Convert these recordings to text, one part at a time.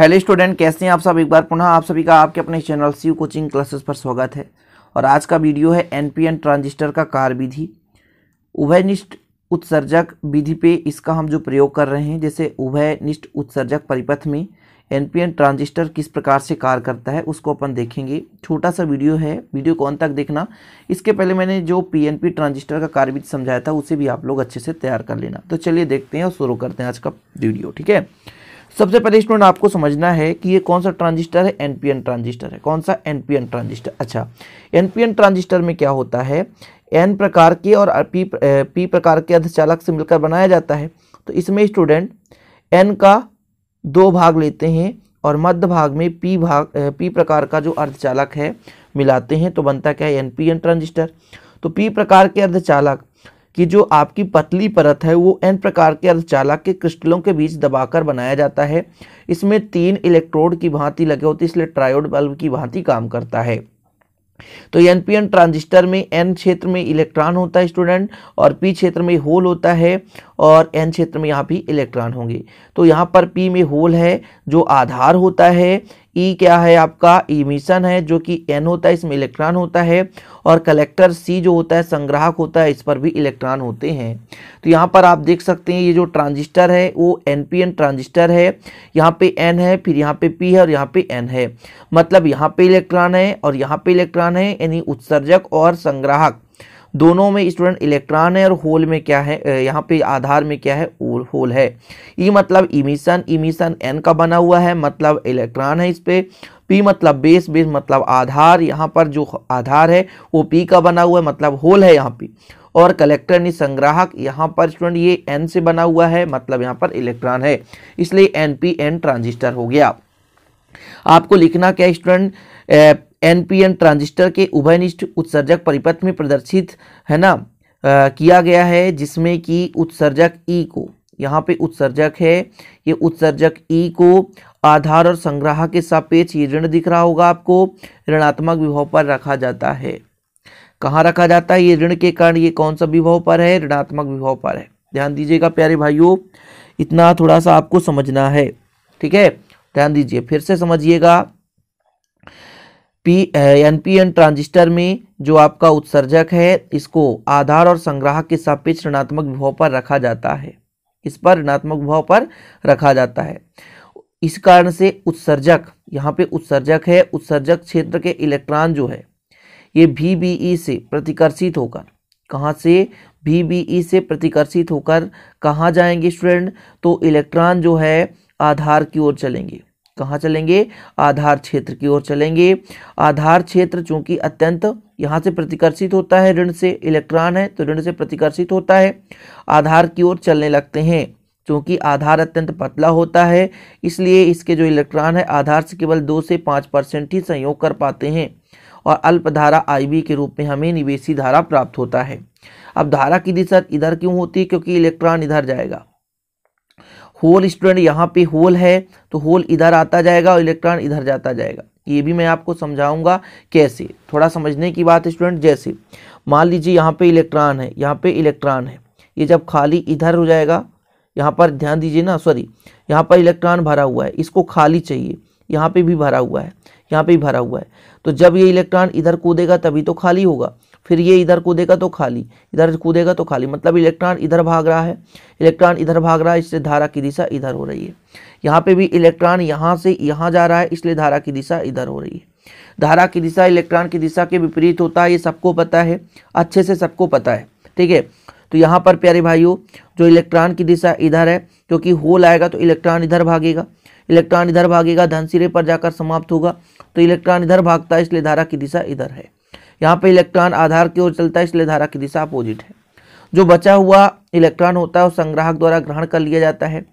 hello student कैसे हैं आप सब एक बार पुनः आप सभी का आपके अपने चैनल सी कोचिंग क्लासेस पर स्वागत है और आज का वीडियो है एनपीएन ट्रांजिस्टर का कार विधि उभयनिष्ठ उत्सर्जक विधि पे इसका हम जो प्रयोग कर रहे हैं जैसे उभयनिष्ठ उत्सर्जक परिपथ में एनपीएन ट्रांजिस्टर किस प्रकार से कार्य करता है उसको अपन देखेंगे छोटा सा वीडियो है वीडियो को अंत तक देखना इसके पहले मैंने जो पीएनपी ट्रांजिस्टर का कार्यविधि समझाया था उसे भी आप लोग अच्छे से तैयार कर लेना तो चलिए देखते हैं और शुरू करते हैं आज का वीडियो ठीक है सबसे पहले स्टूडेंट आपको समझना है कि ये कौन सा ट्रांजिस्टर है एनपीएन ट्रांजिस्टर है कौन सा एनपीएन ट्रांजिस्टर अच्छा एनपीएन ट्रांजिस्टर में क्या होता है एन प्रकार के और पी पी प्रकार के अर्धचालक से मिलकर बनाया जाता है तो इसमें स्टूडेंट एन का दो भाग लेते हैं और मध्य भाग में पी भाग पी प्रकार का जो अर्धचालक है मिलाते हैं तो बनता क्या है एनपीएन ट्रांजिस्टर तो पी प्रकार के अर्धचालक कि जो आपकी पतली परत है वो एन प्रकार के अर्धचालक के क्रिस्टलों के बीच दबाकर बनाया जाता है इसमें तीन इलेक्ट्रोड की भांति लगे होते इसलिए ट्रायोड बल्ब की भांति काम करता है तो एनपीएन ट्रांजिस्टर में एन क्षेत्र में इलेक्ट्रॉन होता है स्टूडेंट और पी क्षेत्र में होल होता है और एन क्षेत्र में यहाँ भी इलेक्ट्रॉन होंगे तो यहाँ पर पी में होल है जो आधार होता है ई e क्या है आपका इमिशन है जो कि एन होता है इसमें इलेक्ट्रॉन होता है और कलेक्टर सी जो होता है संग्राहक होता है इस पर भी इलेक्ट्रॉन होते हैं तो यहाँ पर आप देख सकते हैं ये जो ट्रांजिस्टर है वो एन पी एन ट्रांजिस्टर है यहाँ पे एन है फिर यहाँ पे पी है और यहाँ पे एन है मतलब यहाँ पे इलेक्ट्रॉन है और यहाँ पे इलेक्ट्रॉन है यानी उत्सर्जक और संग्राहक दोनों में स्टूडेंट इलेक्ट्रॉन है और होल में क्या है यहाँ पे आधार में क्या है होल है ई e मतलब इमिशन इमिशन एन का बना हुआ है मतलब इलेक्ट्रॉन है इस पर पी मतलब बेस बेस मतलब आधार यहाँ पर जो आधार है वो पी का बना हुआ है मतलब होल है यहाँ पे और कलेक्टर ने संग्राहक यहाँ पर स्टूडेंट ये एन से बना हुआ है मतलब यहाँ पर इलेक्ट्रॉन है इसलिए एन पी एन ट्रांजिस्टर हो गया आपको लिखना क्या स्टूडेंट एनपीएन ट्रांजिस्टर के उभयनिष्ठ उत्सर्जक परिपथ में प्रदर्शित है ना आ, किया गया है जिसमें कि उत्सर्जक ई e को यहाँ पे उत्सर्जक है ये उत्सर्जक ई e को आधार और संग्राह के सापेक्ष ये ऋण दिख रहा होगा आपको ऋणात्मक विभव पर रखा जाता है कहाँ रखा जाता है ये ऋण के कारण ये कौन सा विभव पर है ऋणात्मक विभव पर है ध्यान दीजिएगा प्यारे भाइयों इतना थोड़ा सा आपको समझना है ठीक है ध्यान दीजिए फिर से समझिएगा पी एनपीएन ट्रांजिस्टर में जो आपका उत्सर्जक है इसको आधार और संग्राहक के सापेक्ष ऋणात्मक विभव पर रखा जाता है इस पर ऋणात्मक विभव पर रखा जाता है इस कारण से उत्सर्जक यहाँ पे उत्सर्जक है उत्सर्जक क्षेत्र के इलेक्ट्रॉन जो है ये वी e से प्रतिकर्षित होकर कहाँ से वी e से प्रतिकर्षित होकर कहाँ जाएंगे स्टूडेंट तो इलेक्ट्रॉन जो है आधार की ओर चलेंगे कहाँ चलेंगे आधार क्षेत्र की ओर चलेंगे आधार क्षेत्र चूंकि अत्यंत यहाँ से प्रतिकर्षित होता है ऋण से इलेक्ट्रॉन है तो ऋण से प्रतिकर्षित होता है आधार की ओर चलने लगते हैं क्योंकि आधार अत्यंत पतला होता है इसलिए इसके जो इलेक्ट्रॉन है आधार से केवल दो से पाँच परसेंट ही संयोग कर पाते हैं और अल्पधारा आईबी के रूप में हमें निवेशी धारा प्राप्त होता है अब धारा की दिशा इधर क्यों होती है क्योंकि इलेक्ट्रॉन इधर जाएगा होल स्टूडेंट यहाँ पे होल है तो होल इधर आता जाएगा और इलेक्ट्रॉन इधर जाता जाएगा ये भी मैं आपको समझाऊंगा कैसे थोड़ा समझने की बात स्टूडेंट जैसे मान लीजिए यहाँ पे इलेक्ट्रॉन है यहाँ पे इलेक्ट्रॉन है ये जब खाली इधर हो जाएगा यहाँ पर ध्यान दीजिए ना सॉरी यहाँ पर इलेक्ट्रॉन भरा हुआ है इसको खाली चाहिए यहाँ पे भी भरा हुआ है यहाँ पे भी भरा हुआ है तो जब ये इलेक्ट्रॉन इधर कूदेगा तभी तो खाली होगा फिर ये इधर कूदेगा तो खाली इधर कूदेगा तो खाली मतलब इलेक्ट्रॉन इधर भाग रहा है इलेक्ट्रॉन इधर भाग रहा है इससे धारा की दिशा इधर हो रही है यहाँ पे भी इलेक्ट्रॉन यहाँ से यहाँ जा रहा है इसलिए धारा की दिशा इधर हो रही है धारा की दिशा इलेक्ट्रॉन की दिशा के विपरीत होता है ये सबको पता है अच्छे से सबको पता है ठीक है तो यहाँ पर प्यारे भाइयों जो इलेक्ट्रॉन की दिशा इधर है क्योंकि होल आएगा तो इलेक्ट्रॉन इधर भागेगा इलेक्ट्रॉन इधर भागेगा धन सिरे पर जाकर समाप्त होगा तो इलेक्ट्रॉन इधर भागता है इसलिए धारा की दिशा इधर है यहाँ पे इलेक्ट्रॉन आधार की ओर चलता है इसलिए धारा की दिशा अपोजिट है जो बचा हुआ इलेक्ट्रॉन होता है वो संग्राहक द्वारा ग्रहण कर लिया जाता है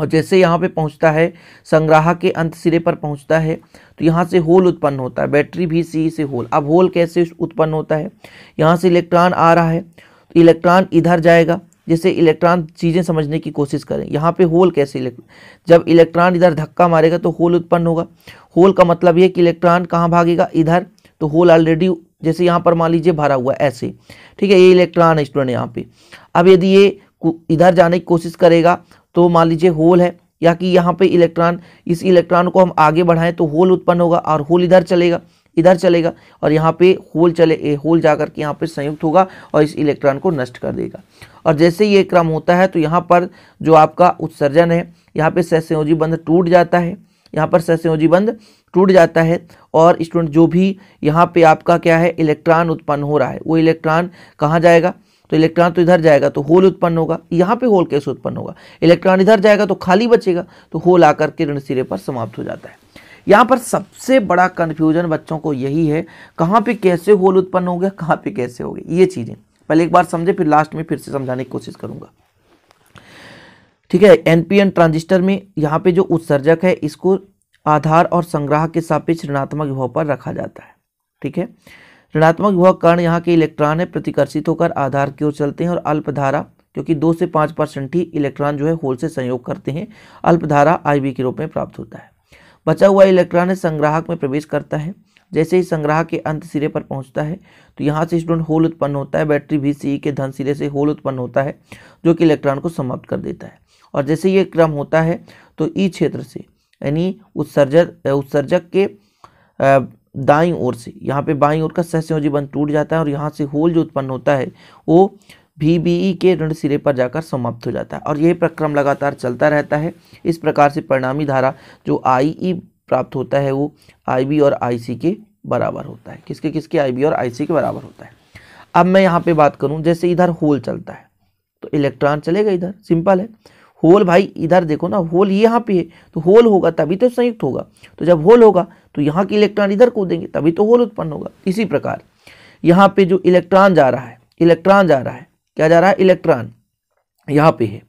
और जैसे यहाँ पे पहुँचता है संग्राहक के अंत सिरे पर पहुँचता है तो यहाँ से होल उत्पन्न होता है बैटरी भी सी से होल अब होल कैसे उत्पन्न होता है यहाँ से इलेक्ट्रॉन आ रहा है तो इलेक्ट्रॉन इधर जाएगा जैसे इलेक्ट्रॉन चीज़ें समझने की कोशिश करें यहाँ पे होल कैसे जब इलेक्ट्रॉन इधर धक्का मारेगा तो होल उत्पन्न होगा होल का मतलब ये कि इलेक्ट्रॉन कहाँ भागेगा इधर तो होल ऑलरेडी जैसे यहाँ पर मान लीजिए भरा हुआ ऐसे ठीक है ये इलेक्ट्रॉन है स्टूडेंट यहाँ पे अब यदि ये इधर जाने की कोशिश करेगा तो मान लीजिए होल है या कि यहाँ पे इलेक्ट्रॉन इस इलेक्ट्रॉन को हम आगे बढ़ाएं तो होल उत्पन्न होगा और होल इधर चलेगा इधर चलेगा और यहाँ पे होल चले होल जाकर के यहाँ पे संयुक्त होगा और इस इलेक्ट्रॉन को नष्ट कर देगा और जैसे ये क्रम होता है तो यहाँ पर जो आपका उत्सर्जन है यहाँ पे सहसंयोजी बंध टूट जाता है यहाँ पर सहसंयोजी बंध टूट जाता है और स्टूडेंट जो भी यहाँ पे आपका क्या है इलेक्ट्रॉन उत्पन्न हो रहा है वो इलेक्ट्रॉन कहाँ जाएगा तो इलेक्ट्रॉन तो इधर जाएगा तो होल उत्पन्न होगा यहाँ पे होल कैसे उत्पन्न होगा इलेक्ट्रॉन इधर जाएगा तो खाली बचेगा तो होल आकर के ऋण सिरे पर समाप्त हो जाता है यहाँ पर सबसे बड़ा कन्फ्यूजन बच्चों को यही है कहाँ पर कैसे होल उत्पन्न हो गया कहाँ पर कैसे हो गया ये चीज़ें पहले एक बार समझे फिर लास्ट में फिर से समझाने की कोशिश करूँगा ठीक है एनपीएन ट्रांजिस्टर में यहाँ पे जो उत्सर्जक है इसको आधार और संग्राह के सापेक्ष ऋणात्मक विभव पर रखा जाता है ठीक है ऋणात्मक विभव कर्ण यहाँ के इलेक्ट्रॉन है प्रतिकर्षित होकर आधार की ओर चलते हैं और अल्पधारा क्योंकि दो से पाँच परसेंट ही इलेक्ट्रॉन जो है होल से संयोग करते हैं अल्पधारा आई के रूप में प्राप्त होता है बचा हुआ इलेक्ट्रॉन है संग्राहक में प्रवेश करता है जैसे ही संग्राहक के अंत सिरे पर पहुंचता है तो यहाँ से स्टूडेंट होल उत्पन्न होता है बैटरी भी सी e के धन सिरे से होल उत्पन्न होता है जो कि इलेक्ट्रॉन को समाप्त कर देता है और जैसे ये क्रम होता है तो ई e क्षेत्र से यानी उत्सर्जक उत्सर्जक के दाई ओर से यहाँ पे बाई ओर का सहसंयोजी बंध टूट जाता है और यहाँ से होल जो उत्पन्न होता है वो भी बी e के ऋण सिरे पर जाकर समाप्त हो जाता है और यह प्रक्रम लगातार चलता रहता है इस प्रकार से परिणामी धारा जो आई ई e प्राप्त होता है वो आई बी और आई सी के बराबर होता है किसके किसके आई बी और आई सी के बराबर होता है अब मैं यहाँ पे बात करूँ जैसे इधर होल चलता है तो इलेक्ट्रॉन चलेगा इधर सिंपल है होल भाई इधर देखो ना होल यहाँ पे है तो होल होगा तभी तो संयुक्त होगा तो जब होल होगा तो यहाँ के इलेक्ट्रॉन इधर कूदेंगे तभी तो होल उत्पन्न होगा इसी प्रकार यहाँ पे जो इलेक्ट्रॉन जा रहा है इलेक्ट्रॉन जा रहा है क्या जा रहा है इलेक्ट्रॉन यहाँ पे है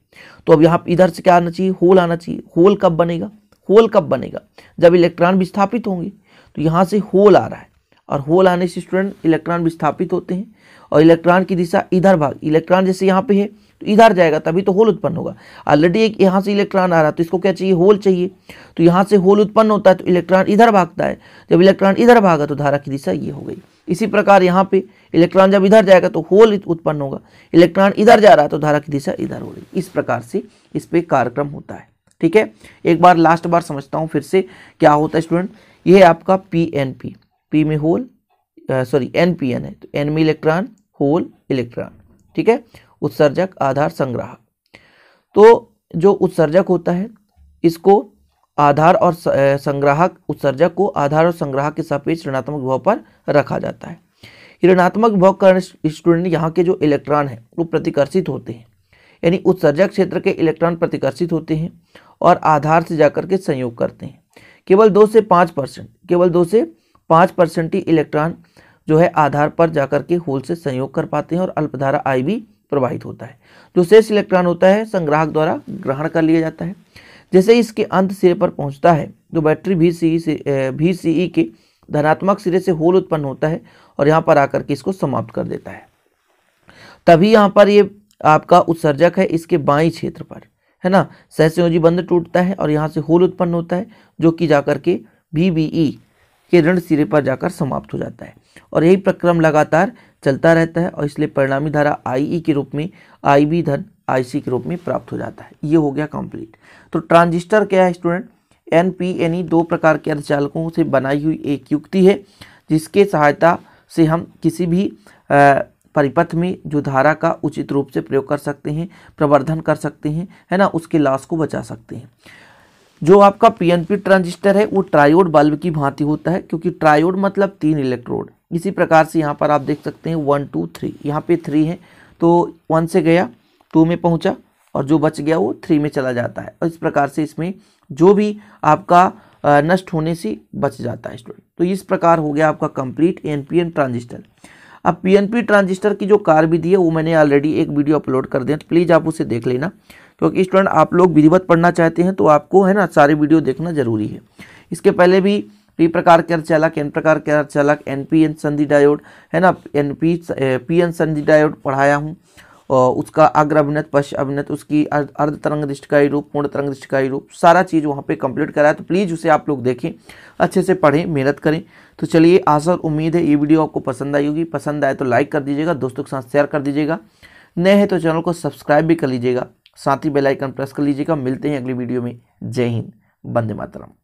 तो अब यहाँ इधर से क्या आना चाहिए होल आना चाहिए होल कब बनेगा होल कब बनेगा जब इलेक्ट्रॉन विस्थापित होंगे तो यहाँ से होल आ रहा है और होल आने से स्टूडेंट इलेक्ट्रॉन विस्थापित होते हैं और इलेक्ट्रॉन की दिशा इधर भाग इलेक्ट्रॉन जैसे यहाँ पे है इधर जाएगा तभी तो होल उत्पन्न होगा ऑलरेडी एक यहाँ से इलेक्ट्रॉन आ रहा है तो इसको क्या चाहिए होल चाहिए तो यहाँ से होल उत्पन्न होता है तो इलेक्ट्रॉन इधर भागता है जब इलेक्ट्रॉन इधर भागा तो धारा की दिशा ये हो गई इसी प्रकार यहाँ पे इलेक्ट्रॉन जब इधर जाएगा तो होल उत्पन्न होगा इलेक्ट्रॉन इधर जा रहा है तो धारा की दिशा इधर हो गई इस प्रकार से इस पर कार्यक्रम होता है ठीक है एक बार लास्ट बार समझता हूँ फिर से क्या होता है स्टूडेंट ये आपका पी एन पी पी में hole sorry N P N है तो एन में इलेक्ट्रॉन होल इलेक्ट्रॉन ठीक है उत्सर्जक आधार संग्राहक तो जो उत्सर्जक होता है इसको आधार और संग्राहक उत्सर्जक को आधार और संग्राहक के सापेक्ष ऋणात्मक भाव पर रखा जाता है ऋणात्मक भाव कारण स्टूडेंट यहाँ के जो इलेक्ट्रॉन है वो प्रतिकर्षित होते हैं यानी उत्सर्जक क्षेत्र के इलेक्ट्रॉन प्रतिकर्षित होते हैं और आधार से जाकर के संयोग करते हैं केवल दो से पाँच परसेंट केवल दो से पाँच परसेंट ही इलेक्ट्रॉन जो है आधार पर जाकर के होल से संयोग कर पाते हैं और अल्पधारा आई भी प्रवाहित होता है जो शेष इलेक्ट्रॉन होता है संग्राहक द्वारा ग्रहण कर लिया जाता है जैसे इसके अंत सिरे पर पहुंचता है जो बैटरी भी सी e से भी सी e के धनात्मक सिरे से होल उत्पन्न होता है और यहाँ पर आकर के इसको समाप्त कर देता है तभी यहाँ पर ये आपका उत्सर्जक है इसके बाई क्षेत्र पर है ना सहसयोजी बंद टूटता है और यहाँ से होल उत्पन्न होता है जो कि जाकर के बी के ऋण सिरे पर जाकर समाप्त हो जाता है और यही प्रक्रम लगातार चलता रहता है और इसलिए परिणामी धारा आई e के रूप में आई बी धन आई के रूप में प्राप्त हो जाता है ये हो गया कंप्लीट तो ट्रांजिस्टर क्या है स्टूडेंट एन पी दो प्रकार के अर्धचालकों से बनाई हुई एक युक्ति है जिसके सहायता से हम किसी भी परिपथ में जो धारा का उचित रूप से प्रयोग कर सकते हैं प्रवर्धन कर सकते हैं है ना उसके लाश को बचा सकते हैं जो आपका पीएनपी ट्रांजिस्टर है वो ट्रायोड बल्ब की भांति होता है क्योंकि ट्रायोड मतलब तीन इलेक्ट्रोड इसी प्रकार से यहाँ पर आप देख सकते हैं वन टू थ्री यहाँ पे थ्री है तो वन से गया टू में पहुँचा और जो बच गया वो थ्री में चला जाता है और इस प्रकार से इसमें जो भी आपका नष्ट होने से बच जाता है स्टूडेंट तो इस प्रकार हो गया आपका कंप्लीट एन ट्रांजिस्टर अब पीएनपी ट्रांजिस्टर की जो कार भी दी है वो मैंने ऑलरेडी एक वीडियो अपलोड कर दिया तो प्लीज़ आप उसे देख लेना क्योंकि स्टूडेंट आप लोग विधिवत पढ़ना चाहते हैं तो आपको है ना सारे वीडियो देखना जरूरी है इसके पहले भी पी प्रकार के अर्चालक एन प्रकार के अर्चालक एन पी एन संधि डायोड है ना एन पी पी एन संधि डायोड पढ़ाया हूँ उसका अग्र अभिनत पश्च अभिनत उसकी अर्ध तरंग दृष्टिकारी रूप पूर्ण तरंग दृष्टि रूप सारा चीज़ वहाँ पे कंप्लीट करा है तो प्लीज़ उसे आप लोग देखें अच्छे से पढ़ें मेहनत करें तो चलिए आशा उम्मीद है ये वीडियो आपको पसंद आई होगी पसंद आए तो लाइक कर दीजिएगा दोस्तों के साथ शेयर कर दीजिएगा नए हैं तो चैनल को सब्सक्राइब भी कर लीजिएगा साथ ही बेलाइकन प्रेस कर लीजिएगा मिलते हैं अगली वीडियो में जय हिंद वंदे मातरम